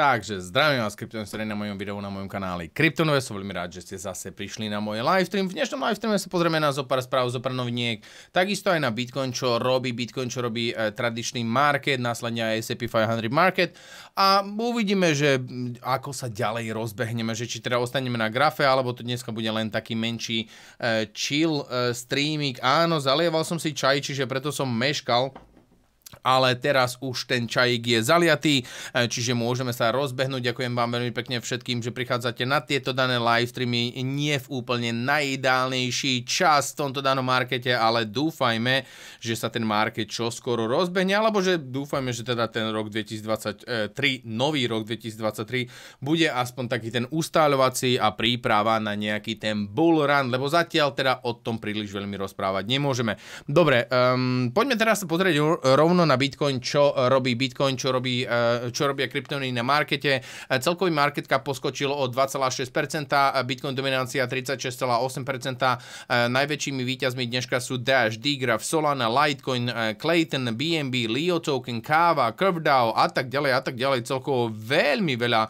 Takže zdravím vás, Krypton ktorý na mojom videu na mojom kanáli Kryptonové. Som veľmi rád, že ste zase prišli na môj live stream. V dnešnom live streame sa pozrieme na pár správ, pár noviniek. Takisto aj na Bitcoin, čo robí Bitcoin, čo robí e, tradičný market, následne aj S&P 500 market. A uvidíme, že mm, ako sa ďalej rozbehneme, že či teda ostaneme na grafe, alebo to dneska bude len taký menší e, chill e, streaming. Áno, zalieval som si čaj, čiže preto som meškal ale teraz už ten čajík je zaliatý, e, čiže môžeme sa rozbehnúť. Ďakujem vám veľmi pekne všetkým, že prichádzate na tieto dané livestreamy. Nie v úplne najideálnejší čas v tomto danom markete, ale dúfajme, že sa ten market čoskoro rozbehne, alebo že dúfajme, že teda ten rok 2023, e, nový rok 2023 bude aspoň taký ten ustáľovací a príprava na nejaký ten bull run, lebo zatiaľ teda o tom príliš veľmi rozprávať nemôžeme. Dobre, um, poďme teraz sa pozrieť rovno rovno na Bitcoin, čo robí Bitcoin, čo, robí, e, čo robia kryptomeny na markete. E, celkový market cap poskočil o 2,6%, Bitcoin dominancia 36,8%. E, najväčšími výťazmi dneška sú Dash, Dgraph, Solana, Litecoin, Clayton, BNB, Leo Token, Kava, CurveDAO a tak ďalej a tak ďalej. Celkovo veľmi veľa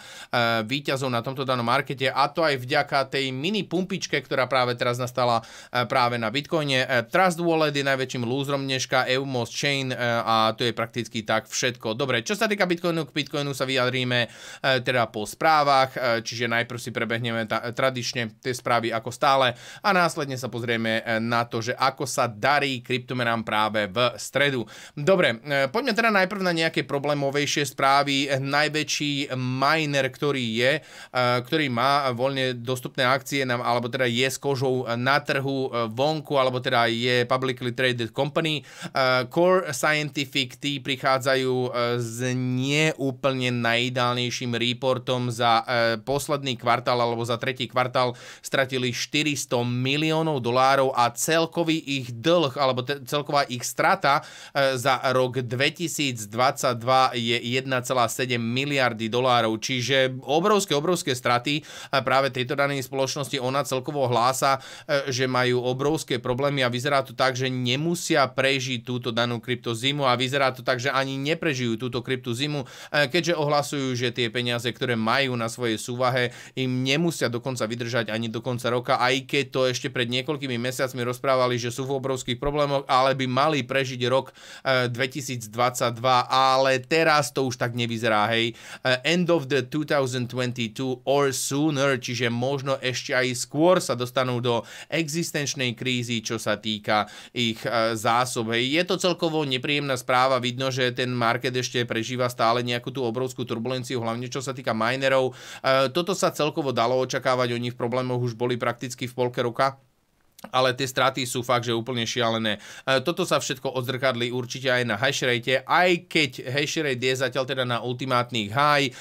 výťazov na tomto danom markete a to aj vďaka tej mini pumpičke, ktorá práve teraz nastala práve na Bitcoine. Trust Wallet je najväčším lúzrom dneška, EUMOS Chain a a to je prakticky tak všetko. Dobre, čo sa týka Bitcoinu, k Bitcoinu sa vyjadríme e, teda po správach, e, čiže najprv si prebehneme tradične tie správy ako stále a následne sa pozrieme e, na to, že ako sa darí kryptomenám práve v stredu. Dobre, poďme teda najprv na nejaké problémovejšie správy. Najväčší miner, ktorý je, ktorý má voľne dostupné akcie, alebo teda je s kožou na trhu vonku, alebo teda je publicly traded company, Core Scientific špecifik, prichádzajú e, s neúplne najideálnejším reportom za e, posledný kvartál alebo za tretí kvartál stratili 400 miliónov dolárov a celkový ich dlh alebo celková ich strata e, za rok 2022 je 1,7 miliardy dolárov, čiže obrovské, obrovské straty a práve tejto danej spoločnosti ona celkovo hlása, že majú obrovské problémy a vyzerá to tak, že nemusia prežiť túto danú kryptozimu a vyzerá to tak, že ani neprežijú túto kryptu zimu, e, keďže ohlasujú, že tie peniaze, ktoré majú na svojej súvahe, im nemusia dokonca vydržať ani do konca roka, aj keď to ešte pred niekoľkými mesiacmi rozprávali, že sú v obrovských problémoch, ale by mali prežiť rok 2022, e, ale teraz to už tak nevyzerá, hej. E, end of the 2022 or sooner, čiže možno ešte aj skôr sa dostanú do existenčnej krízy, čo sa týka ich zásob. Hej. Je to celkovo nepríjemná správa vidno, že ten market ešte prežíva stále nejakú tú obrovskú turbulenciu, hlavne čo sa týka minerov. E, toto sa celkovo dalo očakávať, oni v problémoch už boli prakticky v polke roka ale tie straty sú fakt, že úplne šialené. E, toto sa všetko odzrkadli určite aj na hashrate, aj keď hashrate je zatiaľ teda na ultimátnych high. E,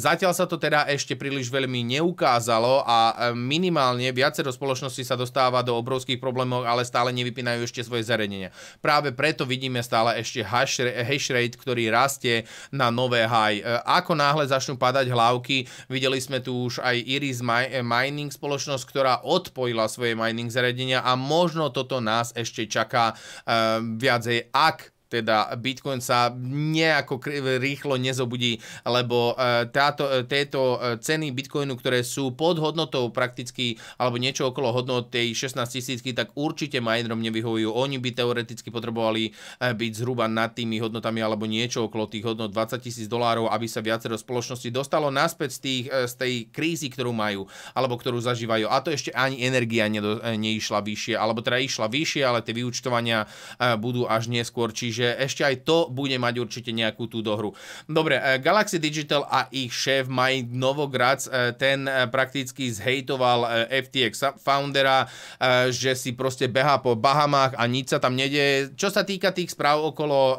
zatiaľ sa to teda ešte príliš veľmi neukázalo a e, minimálne viacero spoločnosti sa dostáva do obrovských problémov, ale stále nevypínajú ešte svoje zariadenia. Práve preto vidíme stále ešte hashrate, ktorý rastie na nové high. Ako náhle začnú padať hlavky, videli sme tu už aj Iris Mining spoločnosť, ktorá odpojila svoje mining zariadenie kolegyňa a možno toto nás ešte čaká uh, viacej, ak teda Bitcoin sa nejako rýchlo nezobudí, lebo e, táto, e, tieto e, ceny Bitcoinu, ktoré sú pod hodnotou prakticky, alebo niečo okolo hodnoty tej 16 tisícky, tak určite minerom nevyhovujú. Oni by teoreticky potrebovali byť zhruba nad tými hodnotami, alebo niečo okolo tých hodnot 20 tisíc dolárov, aby sa viacero spoločnosti dostalo naspäť z, tých, z tej krízy, ktorú majú, alebo ktorú zažívajú. A to ešte ani energia neišla vyššie, alebo teda išla vyššie, ale tie vyúčtovania budú až neskôr, čiže čiže ešte aj to bude mať určite nejakú tú dohru. Dobre, eh, Galaxy Digital a ich šéf Mike Novogratz, eh, ten eh, prakticky zhejtoval FTX foundera, že si proste behá po Bahamách a nič sa tam nedeje. Čo sa týka tých správ okolo um,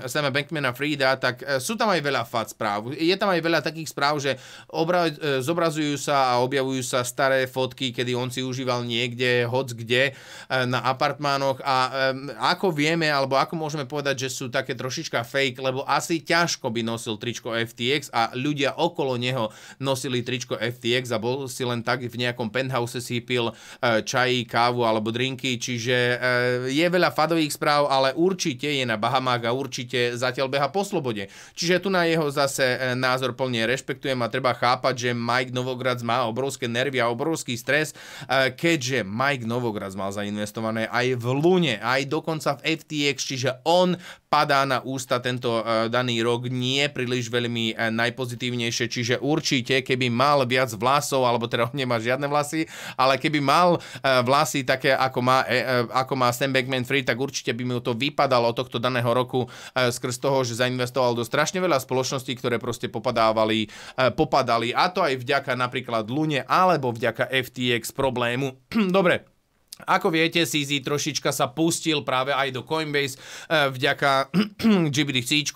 ehm, Sama Bankmana Frida, tak sú tam aj veľa fat správ. Je tam aj veľa takých správ, že obra- zobrazujú sa a objavujú sa staré fotky, kedy on si užíval niekde, hoc kde, na apartmánoch a um, ako vieme, alebo ako môžeme môžeme povedať, že sú také trošička fake, lebo asi ťažko by nosil tričko FTX a ľudia okolo neho nosili tričko FTX a bol si len tak v nejakom penthouse si pil e, čají, kávu alebo drinky, čiže e, je veľa fadových správ, ale určite je na Bahamách a určite zatiaľ beha po slobode. Čiže tu na jeho zase e, názor plne rešpektujem a treba chápať, že Mike Novogradz má obrovské nervy a obrovský stres, keďže Mike Novogradz mal zainvestované aj v Lune, aj dokonca v FTX, čiže on on padá na ústa tento e, daný rok nie príliš veľmi e, najpozitívnejšie, čiže určite, keby mal viac vlasov, alebo teda on nemá žiadne vlasy, ale keby mal e, vlasy také, ako má, ako má Sam Backman Free, tak určite by mu to vypadalo tohto daného roku skrz toho, že zainvestoval do strašne veľa spoločností, ktoré proste popadávali, popadali a to aj vďaka napríklad Lune alebo vďaka FTX problému. Dobre, ako viete, CZ trošička sa pustil práve aj do Coinbase eh, vďaka GBDC, eh,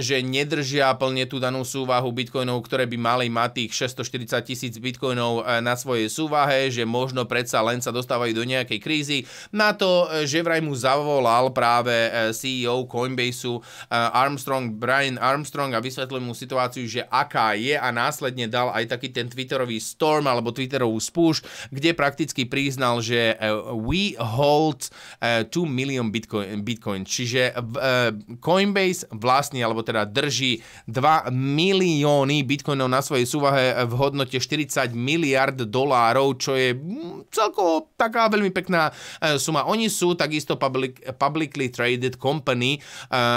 že nedržia plne tú danú súvahu bitcoinov, ktoré by mali mať tých 640 tisíc bitcoinov eh, na svojej súvahe, že možno predsa len sa dostávajú do nejakej krízy. Na to, že vraj mu zavolal práve CEO Coinbaseu Armstrong, Brian Armstrong a vysvetlil mu situáciu, že aká je a následne dal aj taký ten Twitterový storm alebo Twitterovú spúš, kde prakticky priznal, že Uh, we hold 2 uh, milión Bitcoin, Bitcoin. Čiže uh, Coinbase vlastní, alebo teda drží 2 milióny Bitcoinov na svojej súvahe v hodnote 40 miliard dolárov, čo je mm, celkom taká veľmi pekná suma. Oni sú takisto public, publicly traded company,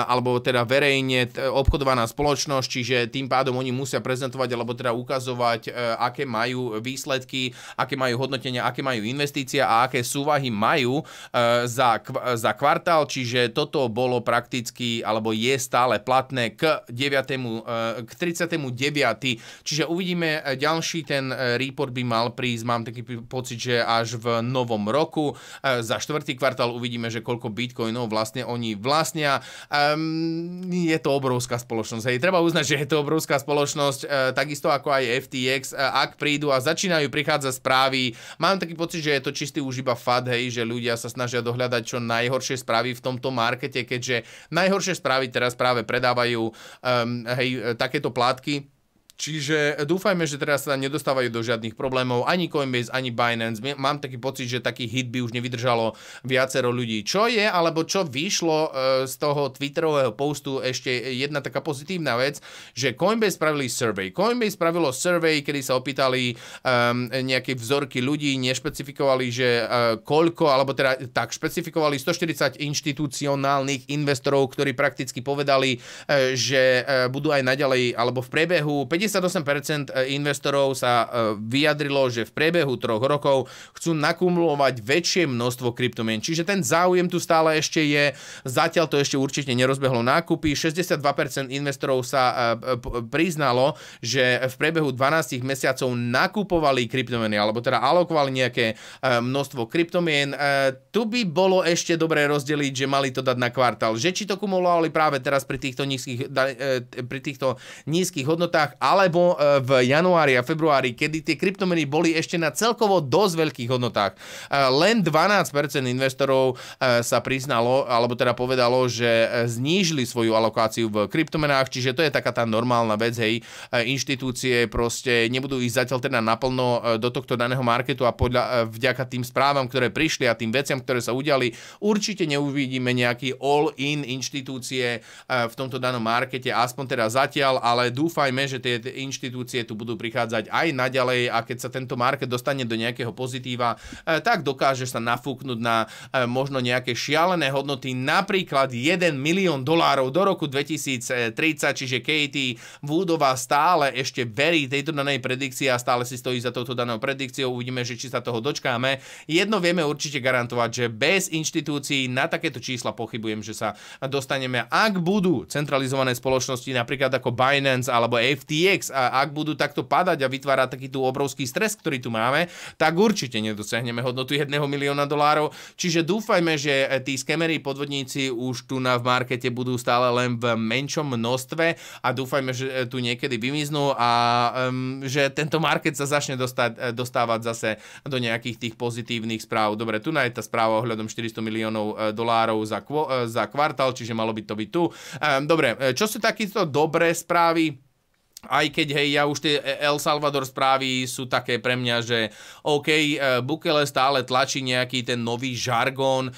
alebo teda verejne obchodovaná spoločnosť, čiže tým pádom oni musia prezentovať, alebo teda ukazovať, aké majú výsledky, aké majú hodnotenia, aké majú investície a aké súvahy majú e, za, za kvartál, čiže toto bolo prakticky, alebo je stále platné k, 9, e, k 39. Čiže uvidíme e, ďalší ten report by mal prísť, mám taký pocit, že až v novom roku. Za štvrtý kvartál uvidíme, že koľko bitcoinov vlastne oni vlastnia. Ehm, je to obrovská spoločnosť. Hej, treba uznať, že je to obrovská spoločnosť, takisto ako aj FTX. Ak prídu a začínajú prichádzať správy, mám taký pocit, že je to čistý už už iba fad, hej, že ľudia sa snažia dohľadať čo najhoršie správy v tomto markete, keďže najhoršie správy teraz práve predávajú um, hej, takéto plátky, Čiže dúfajme, že teraz sa nedostávajú do žiadnych problémov ani Coinbase, ani Binance. Mám taký pocit, že taký hit by už nevydržalo viacero ľudí. Čo je, alebo čo vyšlo e, z toho Twitterového postu ešte jedna taká pozitívna vec, že Coinbase spravili survey. Coinbase spravilo survey, kedy sa opýtali um, nejaké vzorky ľudí, nešpecifikovali, že uh, koľko, alebo teda tak, špecifikovali 140 inštitucionálnych investorov, ktorí prakticky povedali, uh, že uh, budú aj naďalej, alebo v priebehu 50 58% eh, investorov sa eh, vyjadrilo, že v priebehu troch rokov chcú nakumulovať väčšie množstvo kryptomien. Čiže ten záujem tu stále ešte je. Zatiaľ to ešte určite nerozbehlo nákupy. 62% investorov sa eh, priznalo, že v priebehu 12 mesiacov nakupovali kryptomeny, alebo teda alokovali nejaké množstvo kryptomien. Tu by bolo ešte dobré rozdeliť, že mali to dať na kvartál. Že či to kumulovali práve teraz pri týchto nízkych, pri týchto nízkych hodnotách, ale alebo e, v januári a februári, kedy tie kryptomeny boli ešte na celkovo dosť veľkých hodnotách. E, len 12% investorov e, sa priznalo, alebo teda povedalo, že znížili svoju alokáciu v kryptomenách, čiže to je taká tá normálna vec, hej, inštitúcie proste nebudú ísť zatiaľ teda naplno do tohto daného marketu a podľa, vďaka tým správam, ktoré prišli a tým veciam, ktoré sa udiali, určite neuvidíme nejaký all-in inštitúcie v tomto danom markete, aspoň teda zatiaľ, ale dúfajme, že tie inštitúcie tu budú prichádzať aj naďalej a keď sa tento market dostane do nejakého pozitíva, e, tak dokáže sa nafúknúť na e, možno nejaké šialené hodnoty, napríklad 1 milión dolárov do roku 2030, čiže Katie Woodová stále ešte verí tejto danej predikcii a stále si stojí za touto danou predikciou. Uvidíme, že či sa toho dočkáme. Jedno vieme určite garantovať, že bez inštitúcií na takéto čísla pochybujem, že sa dostaneme, ak budú centralizované spoločnosti, napríklad ako Binance alebo FTX, index a ak budú takto padať a vytvárať taký tú obrovský stres, ktorý tu máme, tak určite nedosiahneme hodnotu 1 milióna dolárov. Čiže dúfajme, že e, tí skemery podvodníci už tu na v markete budú stále len v menšom množstve a dúfajme, že e, tu niekedy vymiznú a um, že tento market sa začne dostať, e, dostávať zase do nejakých tých pozitívnych správ. Dobre, tu je tá správa ohľadom 400 miliónov dolárov za, kvo, za kvartál, čiže malo by to byť tu. Um, dobre, čo sú takýto dobré správy? aj keď hej, ja už tie e, El Salvador správy sú také pre mňa, že OK, e, Bukele stále tlačí nejaký ten nový žargón, e,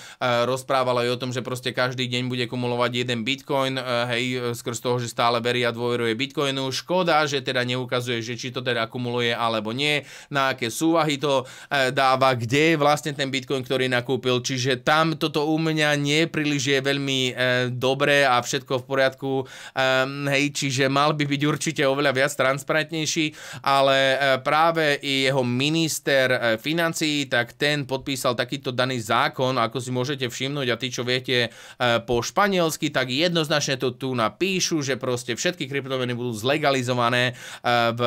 rozprával aj o tom, že proste každý deň bude kumulovať jeden bitcoin, hej, skrz toho, že stále verí a dôveruje bitcoinu. Škoda, že teda neukazuje, že či to teda kumuluje alebo nie, na aké súvahy to dáva, kde je vlastne ten bitcoin, ktorý nakúpil. Čiže tam toto u mňa príliš je veľmi dobré a všetko v poriadku. Hej, čiže mal by byť určite oveľa viac transparentnejší, ale e, práve i jeho minister e, financií, tak ten podpísal takýto daný zákon, ako si môžete všimnúť a tí, čo viete e, po španielsky, tak jednoznačne to tu napíšu, že proste všetky kryptomeny budú zlegalizované v,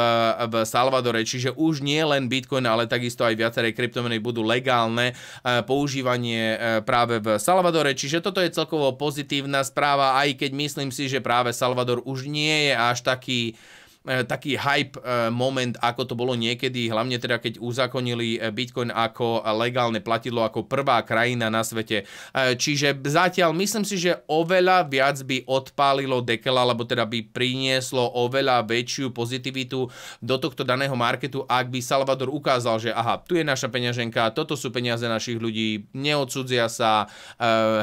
v Salvadore, čiže už nie len Bitcoin, ale takisto aj viaceré kryptomeny budú legálne používanie práve v Salvadore, čiže toto je celkovo pozitívna správa, aj keď myslím si, že práve Salvador už nie je až taký E, taký hype e, moment, ako to bolo niekedy, hlavne teda keď uzakonili e, Bitcoin ako legálne platidlo, ako prvá krajina na svete. Čiže zatiaľ myslím si, že oveľa viac by odpálilo dekel, alebo teda by prinieslo oveľa väčšiu pozitivitu do tohto daného marketu, ak by Salvador ukázal, že aha, tu je naša peňaženka, toto sú peniaze našich ľudí, neodsudzia sa,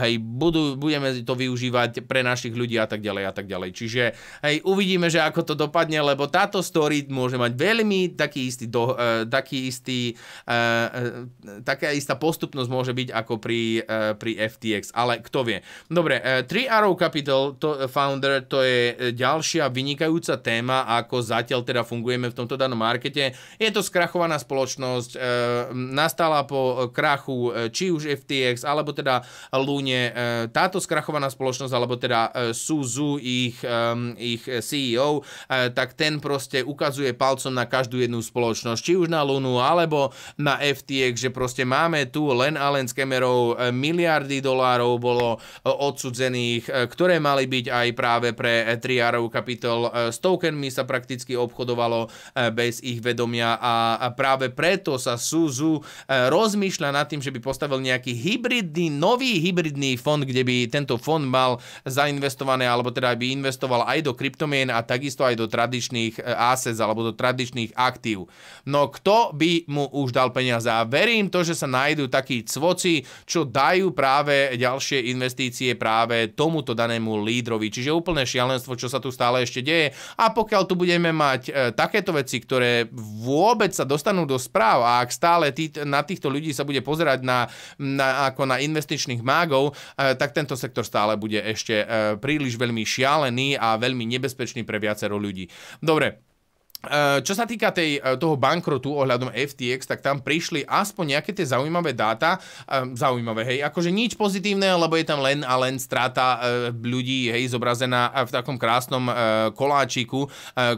hej, budú, budeme to využívať pre našich ľudí a tak ďalej a tak ďalej. Čiže hej, uvidíme, že ako to dopadne, lebo táto story môže mať veľmi taký istý, do, uh, taký istý uh, uh, taká istá postupnosť môže byť ako pri, uh, pri FTX, ale kto vie. Dobre, uh, 3 Arrow Capital to, uh, Founder, to je ďalšia vynikajúca téma, ako zatiaľ teda fungujeme v tomto danom markete. Je to skrachovaná spoločnosť, uh, nastala po krachu či už FTX, alebo teda Lune, uh, táto skrachovaná spoločnosť, alebo teda uh, Suzu, ich, um, ich CEO, uh, tak ten proste ukazuje palcom na každú jednu spoločnosť, či už na Lunu alebo na FTX, že proste máme tu len a len skemerov e, miliardy dolárov bolo e, odsudzených, e, ktoré mali byť aj práve pre 3 kapitol. S tokenmi sa prakticky obchodovalo bez ich vedomia a práve preto sa Suzu rozmýšľa nad tým, že by postavil nejaký hybridný, nový hybridný fond, kde by tento fond mal zainvestované, alebo teda by investoval aj do kryptomien a takisto aj do tradičných tradičných e, assets alebo do tradičných aktív. No kto by mu už dal peniaze? A verím to, že sa nájdú takí cvoci, čo dajú práve ďalšie investície práve tomuto danému lídrovi. Čiže úplne šialenstvo, čo sa tu stále ešte deje. A pokiaľ tu budeme mať e, takéto veci, ktoré vôbec sa dostanú do správ a ak stále tý, na týchto ľudí sa bude pozerať na, na, ako na investičných mágov, e, tak tento sektor stále bude ešte príliš veľmi šialený a veľmi nebezpečný pre viacero ľudí. Dobre, Eh, čo sa týka tej, eh, toho bankrotu ohľadom FTX, tak tam prišli aspoň nejaké tie zaujímavé dáta, eh, zaujímavé, hej, akože nič pozitívne, lebo je tam len a len strata ľudí, hej, zobrazená v takom krásnom koláčiku,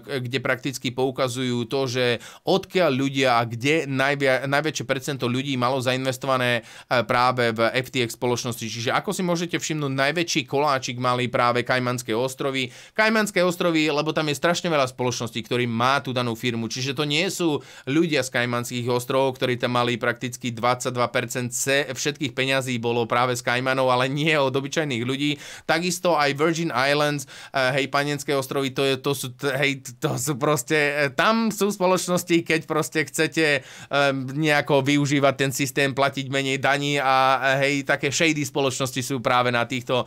kde prakticky poukazujú to, že odkiaľ ľudia a kde najvia, najväčšie percento ľudí malo zainvestované práve v FTX spoločnosti. Čiže ako si môžete všimnúť, najväčší koláčik mali práve Kajmanské ostrovy. Kajmanské ostrovy, lebo tam je strašne veľa spoločností, ktorí má tú danú firmu. Čiže to nie sú ľudia z Kajmanských ostrovov, ktorí tam mali prakticky 22% všetkých peňazí bolo práve z Kajmanov, ale nie od obyčajných ľudí. Takisto aj Virgin Islands, eh, hej, Panenské ostrovy, to, je, to sú, hej, to sú proste, eh, tam sú spoločnosti, keď proste chcete ehm, nejako využívať ten systém, platiť menej daní a eh, hej, také shady spoločnosti sú práve na týchto,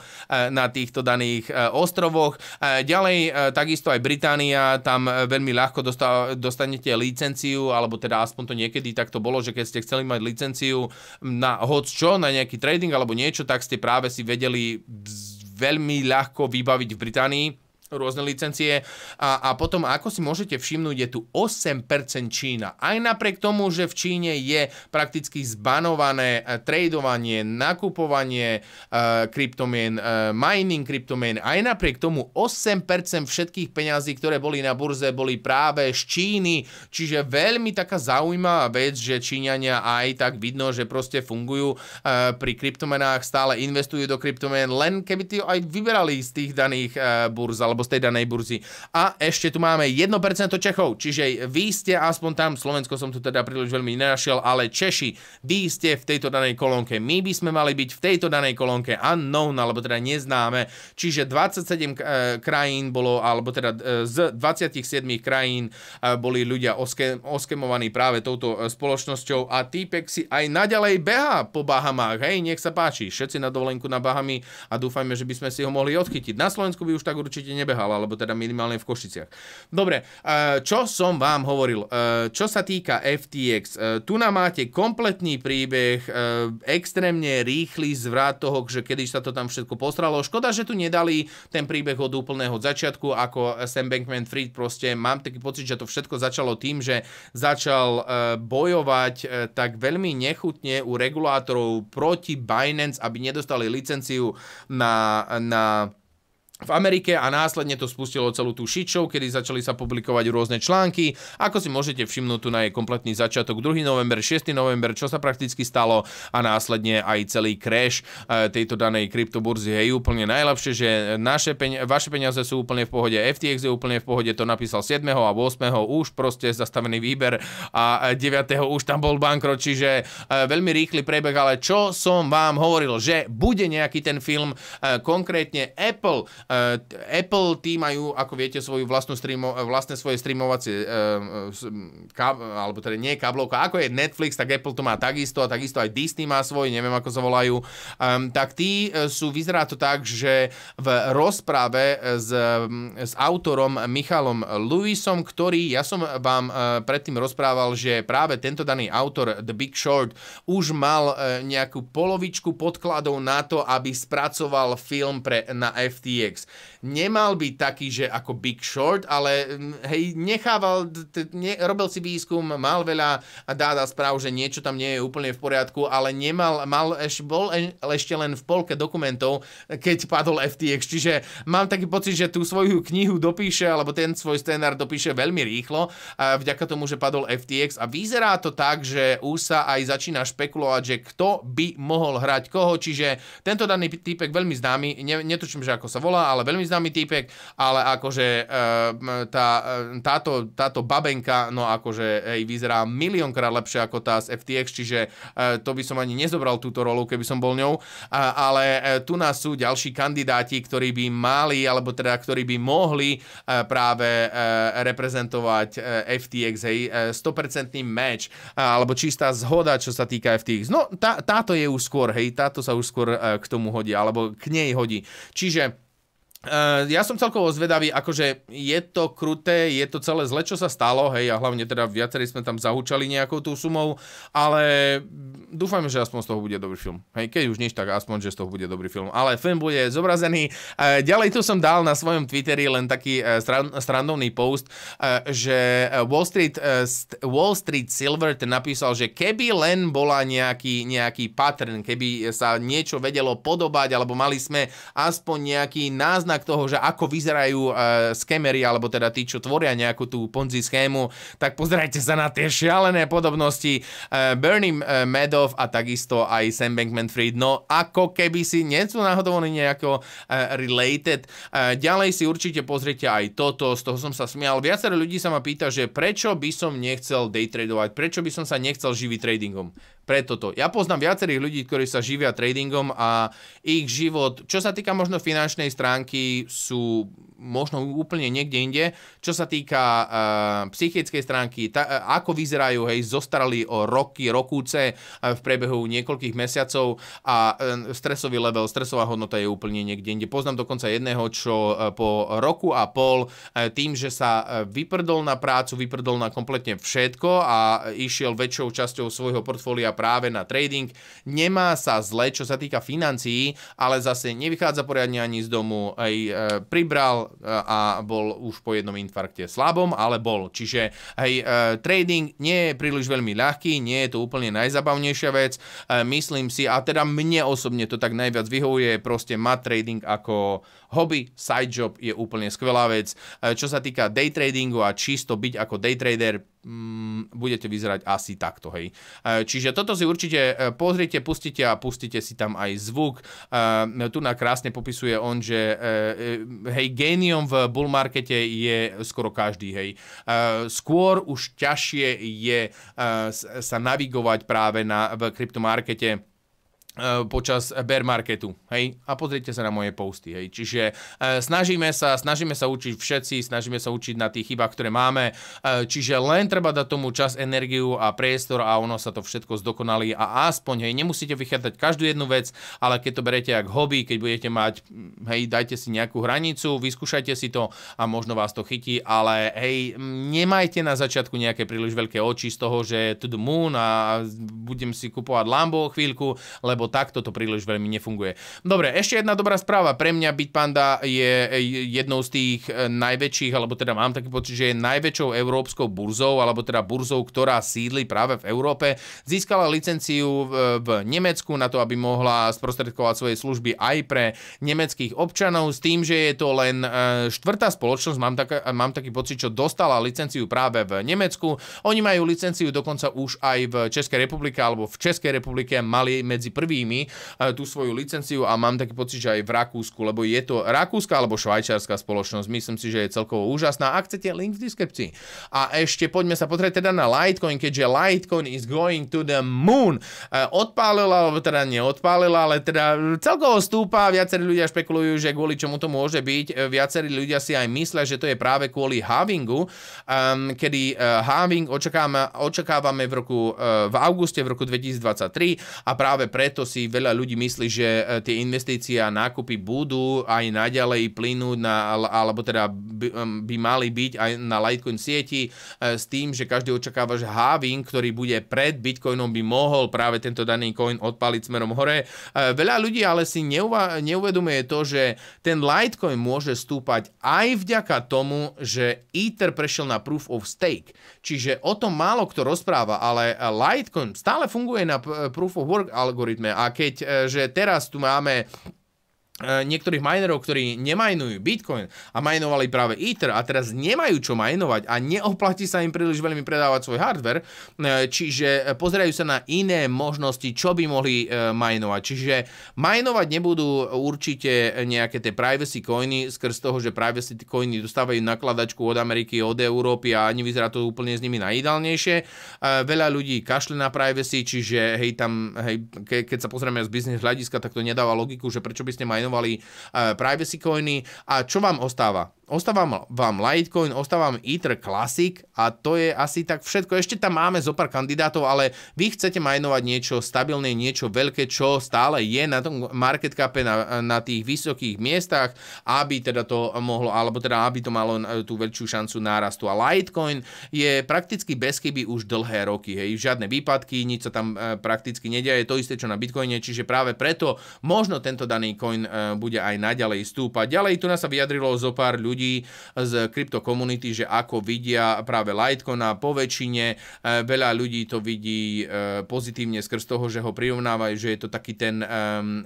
na týchto daných ostrovoch. Ďalej, takisto aj Británia, tam veľmi ľahko ľahko dostanete licenciu, alebo teda aspoň to niekedy tak to bolo, že keď ste chceli mať licenciu na hoc čo, na nejaký trading alebo niečo, tak ste práve si vedeli veľmi ľahko vybaviť v Británii rôzne licencie. A, a potom, ako si môžete všimnúť, je tu 8% Čína. Aj napriek tomu, že v Číne je prakticky zbanované e, tradovanie, nakupovanie e, kryptomien, e, mining kryptomien, aj napriek tomu 8% všetkých peňazí, ktoré boli na burze, boli práve z Číny. Čiže veľmi taká zaujímavá vec, že Číňania aj tak vidno, že proste fungujú e, pri kryptomenách, stále investujú do kryptomien, len keby ty aj vyberali z tých daných e, burz alebo z tej danej burzy. A ešte tu máme 1% Čechov, čiže vy ste aspoň tam, Slovensko som tu teda príliš veľmi nenašiel, ale Češi, vy ste v tejto danej kolónke. My by sme mali byť v tejto danej kolónke unknown, alebo teda neznáme. Čiže 27 eh, krajín bolo, alebo teda eh, z 27 krajín eh, boli ľudia oske, oskemovaní práve touto spoločnosťou a týpek si aj naďalej beha po Bahamách. Hej, nech sa páči, všetci na dovolenku na bahami a dúfajme, že by sme si ho mohli odchytiť. Na Slovensku by už tak určite ne nebehal, alebo teda minimálne v Košiciach. Dobre, čo som vám hovoril, e, čo sa týka FTX, e, tu nám máte kompletný príbeh, e, extrémne rýchly zvrat toho, že kedy sa to tam všetko postralo. Škoda, že tu nedali ten príbeh od úplného začiatku, ako Sam Bankman Fried proste, mám taký pocit, že to všetko začalo tým, že začal bojovať tak veľmi nechutne u regulátorov proti Binance, aby nedostali licenciu na, na v Amerike a následne to spustilo celú tú šičov, kedy začali sa publikovať rôzne články. Ako si môžete všimnúť, tu na je kompletný začiatok 2. november, 6. november, čo sa prakticky stalo a následne aj celý crash eh, tejto danej kryptoburzy je úplne najlepšie, že naše peň- vaše peniaze sú úplne v pohode, FTX je úplne v pohode, to napísal 7. a 8. už proste zastavený výber a 9. Eh, už tam bol bankrot, čiže eh, veľmi rýchly prebeh, ale čo som vám hovoril, že bude nejaký ten film, konkrétne Apple Eh, Apple, tí majú, ako viete, svoju vlastnú streamo, eh, vlastné svoje streamovacie eh, ka- alebo teda nie kablovka, ako je Netflix, tak Apple to má takisto a takisto aj Disney má svoj, neviem ako sa volajú. Ehm, tak tí sú, vyzerá to tak, že v rozprave s, s autorom Michalom Lewisom, ktorý, ja som vám predtým rozprával, že práve tento daný autor The Big Short už mal nejakú polovičku podkladov na to, aby spracoval film pre, na FTX. Netflix. Nemal byť taký, že ako Big Short, ale mm, hej, nechával, ne, robil si výskum, mal veľa dáda správ, že niečo tam nie je úplne v poriadku, ale nemal, mal, eš, bol e, ešte len v polke dokumentov, keď padol FTX. Čiže mám taký pocit, že tú svoju knihu dopíše, alebo ten svoj scenár dopíše veľmi rýchlo, a vďaka tomu, že padol FTX. A vyzerá to tak, že už sa aj začína špekulovať, že kto by mohol hrať koho, čiže tento daný týpek veľmi známy, ne, netučím, že ako sa volá, ale veľmi známy týpek, ale akože ehm, tá, ehm, táto, táto babenka, no akože hej, vyzerá miliónkrát lepšie ako tá z FTX, čiže eh, to by som ani nezobral túto rolu, keby som bol ňou, ale eh, tu nás sú ďalší kandidáti, ktorí by mali, alebo teda ktorí by mohli eh, práve reprezentovať FTX, hej, 100% match, alebo čistá zhoda, čo sa týka FTX. No tá, táto je už skôr, hej, táto sa už skôr k tomu hodí, alebo k nej hodí. Čiže Eh, ja som celkovo zvedavý, akože je to kruté, je to celé zle, čo sa stalo, hej, a hlavne teda viacerí sme tam zahúčali nejakou tú sumou, ale dúfajme, že aspoň z toho bude dobrý film. Hej, keď už nič, tak aspoň, že z toho bude dobrý film. Ale film bude zobrazený. Eh, ďalej tu som dal na svojom Twitteri len taký eh, strandovný post, že Wall Street, Wall Street Silver ten napísal, že keby len bola nejaký, nejaký pattern, keby sa niečo vedelo podobať, alebo mali sme aspoň nejaký náznak náznak toho, že ako vyzerajú uh, skemery, alebo teda tí, čo tvoria nejakú tú ponzi schému, tak pozerajte sa na tie šialené podobnosti. Uh, Bernie uh, Madoff a takisto aj Sam Bankman-Fried. No ako keby si, nie sú náhodou oni nejako uh, related. Uh, ďalej si určite pozrite aj toto, z toho som sa smial. Viacero ľudí sa ma pýta, že prečo by som nechcel day tradovať, prečo by som sa nechcel živiť tradingom. Preto toto. Ja poznám viacerých ľudí, ktorí sa živia tradingom a ich život, čo sa týka možno finančnej stránky, sú možno úplne niekde inde. Čo sa týka uh, psychickej stránky, ta, uh, ako vyzerajú, hej, zostarali o roky, rokúce uh, v priebehu niekoľkých mesiacov a uh, stresový level, stresová hodnota je úplne niekde inde. Poznám dokonca jedného, čo uh, po roku a pol uh, tým, že sa uh, vyprdol na prácu, vyprdol na kompletne všetko a išiel väčšou časťou svojho portfólia práve na trading. Nemá sa zle, čo sa týka financií, ale zase nevychádza poriadne ani z domu. Aj e, pribral e, a bol už po jednom infarkte slabom, ale bol. Čiže aj e, trading nie je príliš veľmi ľahký, nie je to úplne najzabavnejšia vec. E, myslím si, a teda mne osobne to tak najviac vyhovuje, proste mať trading ako hobby, side job je úplne skvelá vec. E, čo sa týka day tradingu a čisto byť ako day trader, mm, budete vyzerať asi takto, hej. E, čiže toto si určite e, pozrite, pustite a pustite si tam aj zvuk. E, tu na krásne popisuje on, že hej, génium v bull markete je skoro každý, hej. Skôr už ťažšie je sa navigovať práve na, v kryptomarkete Eh, počas bear marketu. Hej? A pozrite sa na moje posty. Hej? Čiže e, snažíme, sa, snažíme sa učiť všetci, snažíme sa učiť na tých chybách, ktoré máme. E, čiže len treba dať tomu čas, energiu a priestor a ono sa to všetko zdokonalí. A aspoň, hej, nemusíte vychádzať každú jednu vec, ale keď to berete ako hobby, keď budete mať, mm, hej, dajte si nejakú hranicu, vyskúšajte si to a možno vás to chytí, ale hej, nemajte na začiatku nejaké príliš veľké oči z toho, že to the moon a budem si kupovať Lambo chvíľku, lebo lebo takto to príliš veľmi nefunguje. Dobre, ešte jedna dobrá správa. Pre mňa Bitpanda je e, jednou z tých e, najväčších, alebo teda mám taký pocit, že je najväčšou európskou burzou, alebo teda burzou, ktorá sídli práve v Európe. Získala licenciu v Nemecku na to, aby mohla sprostredkovať svoje služby aj pre nemeckých občanov, s tým, že je to len e, štvrtá spoločnosť, mám, tak, mám taký pocit, čo dostala licenciu práve v Nemecku. Oni majú licenciu dokonca už aj v Českej republike, alebo v Českej republike mali medzi prvý ktorými eh, tú svoju licenciu a mám taký pocit, že aj v Rakúsku, lebo je to rakúska alebo švajčiarska spoločnosť. Myslím si, že je celkovo úžasná. Ak chcete, link v deskripcii. A ešte poďme sa potrieť teda na Litecoin, keďže Litecoin is going to the moon. Eh, odpálila, alebo teda neodpálila, ale teda celkovo stúpa. Viacerí ľudia špekulujú, že kvôli čomu to môže byť. Eh, viacerí ľudia si aj myslia, že to je práve kvôli halvingu, ehm, kedy halving očakávame, očakávame v, roku, v auguste v roku 2023 a práve preto si veľa ľudí myslí, že e, tie investície a nákupy budú aj naďalej plynúť, na, alebo teda by, by mali byť aj na Litecoin sieti e, s tým, že každý očakáva, že Having, ktorý bude pred Bitcoinom, by mohol práve tento daný coin odpaliť smerom hore. E, veľa ľudí ale si neuva- neuvedomuje to, že ten Litecoin môže stúpať aj vďaka tomu, že Ether prešiel na Proof of Stake. Čiže o tom málo kto rozpráva, ale Litecoin stále funguje na Proof of Work algoritme a keď e, že teraz tu máme E, niektorých minerov, ktorí nemajnujú Bitcoin a majnovali práve Ether a teraz nemajú čo majnovať a neoplatí sa im príliš veľmi predávať svoj hardware, e, čiže pozerajú sa na iné možnosti, čo by mohli e, majnovať. Čiže majnovať nebudú určite nejaké tie privacy coiny skrz toho, že privacy coiny dostávajú nakladačku od Ameriky, od Európy a vyzerá to úplne s nimi najideálnejšie. Veľa ľudí kašle na privacy, čiže hej, tam, hej, keď sa pozrieme z biznis hľadiska, tak to nedáva logiku, že prečo by ste majnovali minovali eh, privacy coiny. A čo vám ostáva? Ostávam vám Litecoin, ostávam Ether Classic a to je asi tak všetko. Ešte tam máme zo pár kandidátov, ale vy chcete majnovať niečo stabilné, niečo veľké, čo stále je na tom market cape, na, na tých vysokých miestach, aby teda to mohlo, alebo teda aby to malo e, tú väčšiu šancu nárastu. A Litecoin je prakticky bez chyby už dlhé roky. Hej. Žiadne výpadky, nič sa tam e, prakticky nedeje. To isté, čo na Bitcoine, čiže práve preto možno tento daný coin e, bude aj naďalej stúpať. Ďalej tu nás sa vyjadrilo zo pár ľudí, ľudí z komunity, že ako vidia práve Litecoin a po väčšine e, veľa ľudí to vidí e, pozitívne skrz toho, že ho prirovnávajú, že je to taký ten,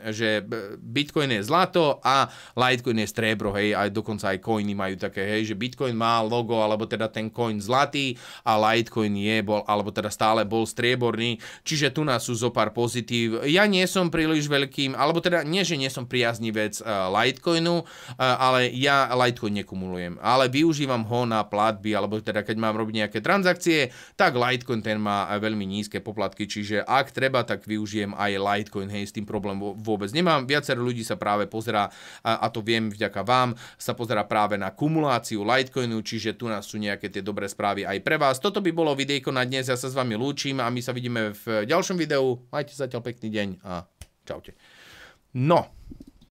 že Bitcoin je zlato a Litecoin je striebro, hej, aj dokonca aj coiny majú také, hej, že Bitcoin má logo, alebo teda ten coin zlatý a Litecoin je, bol, alebo teda stále bol strieborný, čiže tu nás sú zo pár pozitív. Ja nie som príliš veľkým, alebo teda nie, že nie som vec e, Litecoinu, ale ja Litecoin nekumulujem, ale využívam ho na platby, alebo teda keď mám robiť nejaké transakcie, tak Litecoin ten má veľmi nízke poplatky, čiže ak treba, tak využijem aj Litecoin, hej, s tým problém vôbec nemám. Viacero ľudí sa práve pozerá, a to viem vďaka vám, sa pozerá práve na kumuláciu Litecoinu, čiže tu nás sú nejaké tie dobré správy aj pre vás. Toto by bolo videjko na dnes, ja sa s vami lúčim a my sa vidíme v ďalšom videu. Majte zatiaľ pekný deň a čaute. No,